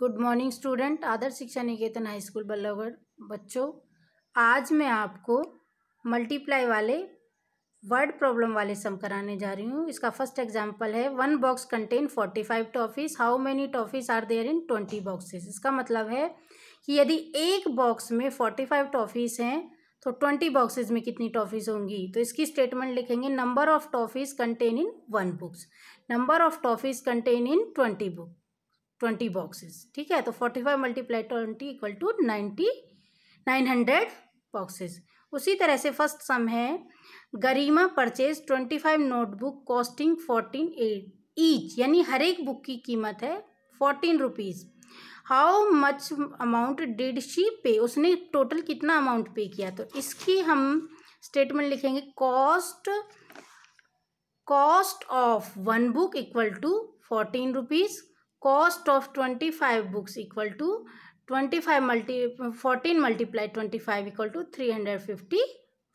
good morning student आदर्श शिक्षा निकेतन high school Ballabhgarh बच्चों आज मैं आपको मल्टीप्लाई वाले वर्ड प्रॉब्लम वाले सम कराने जा रही हूँ इसका फर्स्ट एग्जांपल है one box contain forty five toffees how many toffees are there in twenty boxes इसका मतलब है कि यदि एक बॉक्स में फोर्टी फाइव टॉफीज हैं तो ट्वेंटी बॉक्सेज में कितनी टॉफ़ीज़ होंगी तो इसकी स्टेटमेंट लिखेंगे number of toffees contain in one books number of toffees contain in twenty book twenty boxes ठीक है तो forty five multiply twenty equal to ninety nine hundred boxes उसी तरह से फर्स्ट सम है Garima purchase twenty five notebook costing fourteen at each यानी हर एक बुक की कीमत है fourteen rupees how much amount did she pay उसने टोटल कितना अमाउंट पे किया तो इसकी हम स्टेटमेंट लिखेंगे cost cost of one book equal to fourteen rupees cost of twenty five books equal to twenty five multi fourteen multiply twenty five equal to three hundred fifty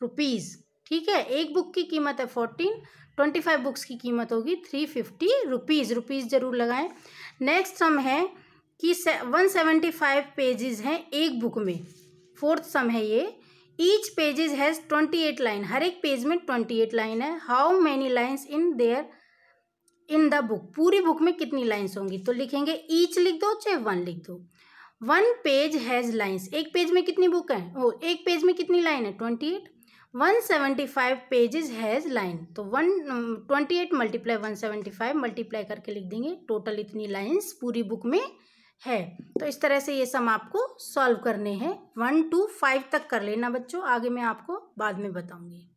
rupees ठीक है एक book की कीमत है fourteen twenty five books की कीमत होगी three fifty rupees rupees ज़रूर लगाएं नेक्स्ट सम है कि वन सेवेंटी फाइव पेजेज हैं एक बुक में फोर्थ सम है ये each pages has twenty eight line हर एक पेज में ट्वेंटी एट लाइन है how many lines in there in the book पूरी बुक में कितनी लाइन्स होंगी तो लिखेंगे ईच लिख दो चाहे वन लिख दो वन पेज हैज़ लाइन्स एक पेज में कितनी बुक है ओ एक पेज में कितनी लाइन है twenty eight one seventy five pages has line तो one twenty eight multiply one seventy five multiply करके लिख देंगे टोटल इतनी लाइन्स पूरी बुक में है तो इस तरह से ये सम आपको सॉल्व करने हैं वन टू फाइव तक कर लेना बच्चों आगे मैं आपको बाद में बताऊंगी